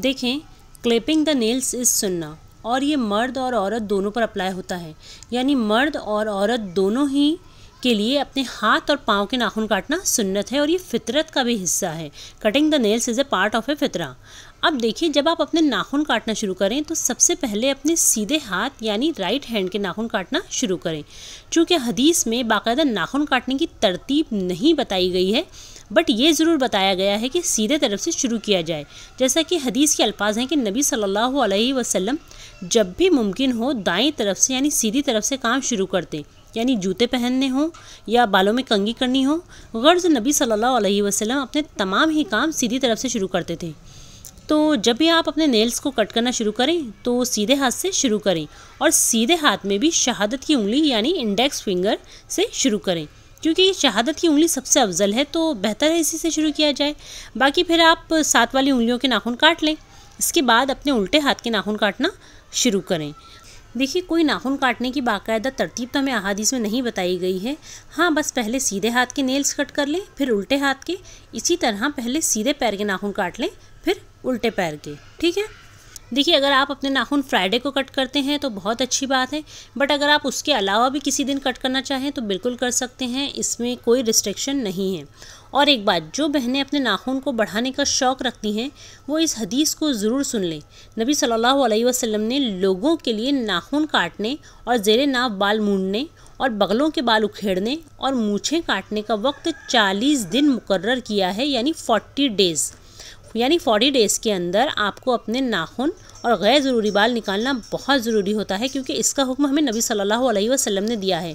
देखें क्लेपिंग the nails is सुन्ना और ये मर्द और औरत दोनों पर अप्लाई होता है यानी मर्द और औरत दोनों ही के लिए अपने हाथ और पाँव के नाखून काटना सुन्नत है और ये फितरत का भी हिस्सा है cutting the nails is a part of a फितरा अब देखिए जब आप अपने नाखून काटना शुरू करें तो सबसे पहले अपने सीधे हाथ यानी राइट हैंड के नाखून काटना शुरू करें चूँकि हदीस में बाकायदा नाखून काटने की तरतीब नहीं बताई गई है बट ये ज़रूर बताया गया है कि सीधे तरफ से शुरू किया जाए जैसा कि हदीस के अल्फाज हैं कि नबी सल्लल्लाहु अलैहि वसल्लम जब भी मुमकिन हो दाएं तरफ से यानी सीधी तरफ से काम शुरू करते यानी जूते पहनने हों या बालों में कंगी करनी हो गर्ज़ नबी सल्लल्लाहु अलैहि वसल्लम अपने तमाम ही काम सीधी तरफ से शुरू करते थे तो जब भी आप अपने नेल्स को कट करना शुरू करें तो सीधे हाथ से शुरू करें और सीधे हाथ में भी शहादत की उंगली यानी इंडेक्स फिंगर से शुरू करें क्योंकि शहादत की उंगली सबसे अफजल है तो बेहतर है इसी से शुरू किया जाए बाकी फिर आप सात वाली उंगलियों के नाखून काट लें इसके बाद अपने उल्टे हाथ के नाखून काटना शुरू करें देखिए कोई नाखून काटने की बाकायदा तरतीब तो हमें अहादीस में नहीं बताई गई है हाँ बस पहले सीधे हाथ के नेल्स कट कर लें फिर उल्टे हाथ के इसी तरह पहले सीधे पैर के नाखून काट लें फिर उल्टे पैर के ठीक है देखिए अगर आप अपने नाखून फ्राइडे को कट करते हैं तो बहुत अच्छी बात है बट अगर आप उसके अलावा भी किसी दिन कट करना चाहें तो बिल्कुल कर सकते हैं इसमें कोई रिस्ट्रिक्शन नहीं है और एक बात जो बहनें अपने नाखून को बढ़ाने का शौक़ रखती हैं वो इस हदीस को ज़रूर सुन लें नबी सल्लल्लाहु अलैहि वसल्लम ने लोगों के लिए नाखून काटने और जेर नाव बाल मूंढने और बगलों के बाल उखेड़ने और मूछें काटने का वक्त 40 दिन मुकर्र किया है यानी 40 डेज़ यानी फोर्टी डेज़ के अंदर आपको अपने नाखून और गैर ज़रूरी बाल निकालना बहुत ज़रूरी होता है क्योंकि इसका हुक्म हमें नबी सल्लल्लाहु अलैहि वसल्लम ने दिया है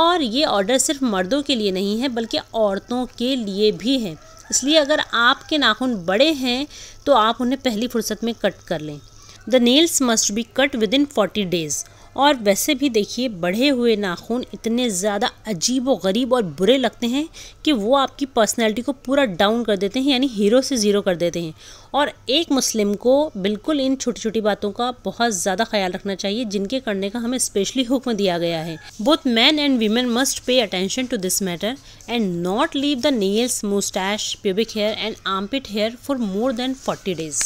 और ये ऑर्डर सिर्फ मर्दों के लिए नहीं है बल्कि औरतों के लिए भी है इसलिए अगर आपके नाखून बड़े हैं तो आप उन्हें पहली फुर्सत में कट कर लें the nails must be cut within forty days और वैसे भी देखिए बढ़े हुए नाखून इतने ज़्यादा अजीब व गरीब और बुरे लगते हैं कि वो आपकी पर्सनैलिटी को पूरा डाउन कर देते हैं यानी हीरो से ज़ीरो कर देते हैं और एक मुस्लिम को बिल्कुल इन छोटी छोटी बातों का बहुत ज़्यादा ख्याल रखना चाहिए जिनके करने का हमें स्पेशली हुक्म दिया गया है both men and women must pay attention to this matter and not leave the nails moustache pubic hair and armpit hair for more than forty days